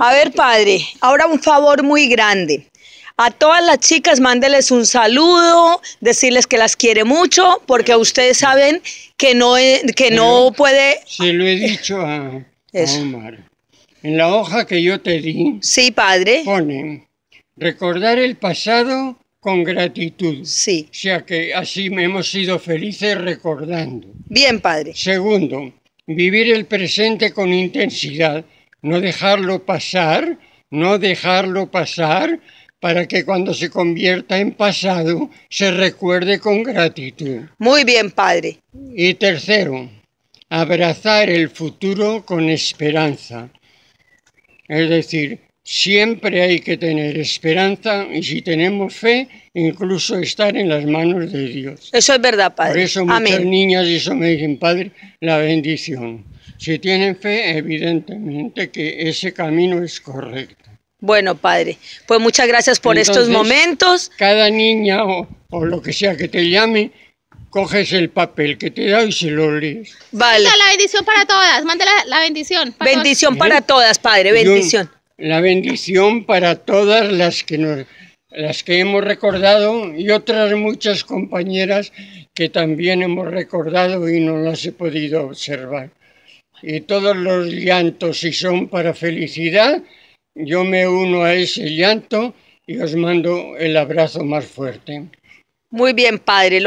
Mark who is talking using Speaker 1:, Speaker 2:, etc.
Speaker 1: A ver, padre, ahora un favor muy grande. A todas las chicas mándeles un saludo, decirles que las quiere mucho, porque ustedes saben que no, e, que no puede... Se lo he dicho a, Omar. En la hoja que yo te di... Sí, padre. Pone, recordar el pasado con gratitud. Sí. O sea que así hemos sido felices recordando. Bien, padre. Segundo, vivir el presente con intensidad no dejarlo pasar, no dejarlo pasar para que cuando se convierta en pasado se recuerde con gratitud. Muy bien, padre. Y tercero, abrazar el futuro con esperanza. Es decir, siempre hay que tener esperanza y si tenemos fe, incluso estar en las manos de Dios. Eso es verdad, Padre. Por eso muchas niñas y eso me dicen, Padre, la bendición. Si tienen fe, evidentemente que ese camino es correcto. Bueno, padre, pues muchas gracias por estos momentos. Cada niña o, lo que sea que te llame, coges el papel que te da y se lo lees. Vale. Manda la bendición para todas, manda la, bendición. bendición para todas, padre, bendición. la bendición para todas las que las que hemos recordado y otras muchas compañeras que también hemos recordado y no las he podido observar y todos los llantos, si son para felicidad, yo me uno a ese llanto y os mando el abrazo más fuerte. Muy bien, padre.